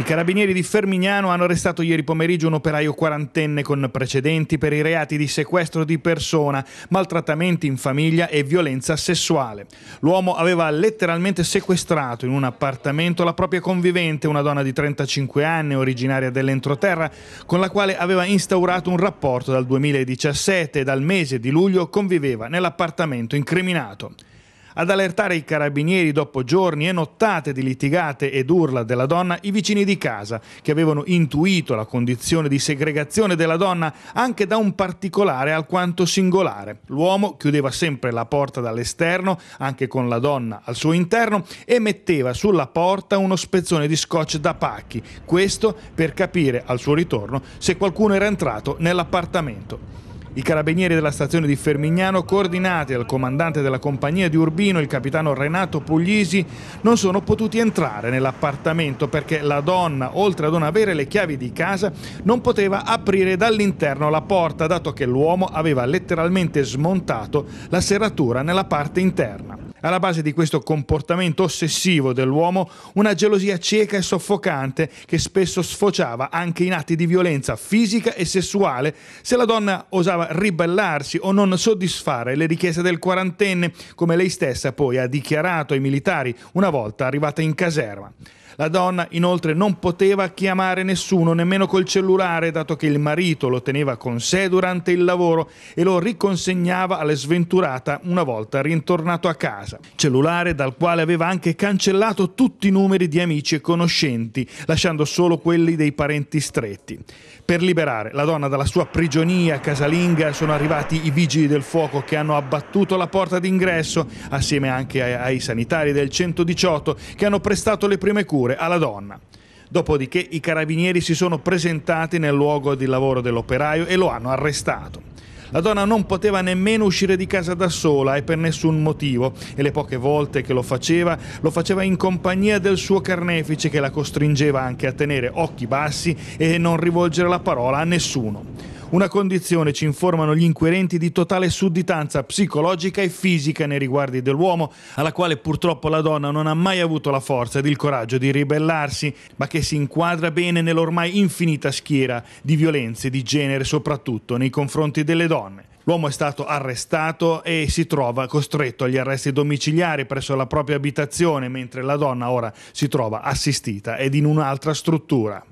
I carabinieri di Fermignano hanno arrestato ieri pomeriggio un operaio quarantenne con precedenti per i reati di sequestro di persona, maltrattamenti in famiglia e violenza sessuale. L'uomo aveva letteralmente sequestrato in un appartamento la propria convivente, una donna di 35 anni originaria dell'entroterra, con la quale aveva instaurato un rapporto dal 2017 e dal mese di luglio conviveva nell'appartamento incriminato. Ad allertare i carabinieri dopo giorni e nottate di litigate ed urla della donna, i vicini di casa, che avevano intuito la condizione di segregazione della donna anche da un particolare alquanto singolare. L'uomo chiudeva sempre la porta dall'esterno, anche con la donna al suo interno, e metteva sulla porta uno spezzone di scotch da pacchi, questo per capire al suo ritorno se qualcuno era entrato nell'appartamento. I carabinieri della stazione di Fermignano, coordinati dal comandante della compagnia di Urbino, il capitano Renato Puglisi, non sono potuti entrare nell'appartamento perché la donna, oltre ad non avere le chiavi di casa, non poteva aprire dall'interno la porta, dato che l'uomo aveva letteralmente smontato la serratura nella parte interna. Alla base di questo comportamento ossessivo dell'uomo una gelosia cieca e soffocante che spesso sfociava anche in atti di violenza fisica e sessuale se la donna osava ribellarsi o non soddisfare le richieste del quarantenne, come lei stessa poi ha dichiarato ai militari una volta arrivata in caserma. La donna inoltre non poteva chiamare nessuno, nemmeno col cellulare, dato che il marito lo teneva con sé durante il lavoro e lo riconsegnava alle sventurata una volta ritornato a casa casa, cellulare dal quale aveva anche cancellato tutti i numeri di amici e conoscenti, lasciando solo quelli dei parenti stretti. Per liberare la donna dalla sua prigionia casalinga sono arrivati i vigili del fuoco che hanno abbattuto la porta d'ingresso, assieme anche ai, ai sanitari del 118 che hanno prestato le prime cure alla donna. Dopodiché i carabinieri si sono presentati nel luogo di lavoro dell'operaio e lo hanno arrestato. La donna non poteva nemmeno uscire di casa da sola e per nessun motivo e le poche volte che lo faceva lo faceva in compagnia del suo carnefice che la costringeva anche a tenere occhi bassi e non rivolgere la parola a nessuno. Una condizione, ci informano gli inquirenti, di totale sudditanza psicologica e fisica nei riguardi dell'uomo, alla quale purtroppo la donna non ha mai avuto la forza ed il coraggio di ribellarsi, ma che si inquadra bene nell'ormai infinita schiera di violenze di genere, soprattutto nei confronti delle donne. L'uomo è stato arrestato e si trova costretto agli arresti domiciliari presso la propria abitazione, mentre la donna ora si trova assistita ed in un'altra struttura.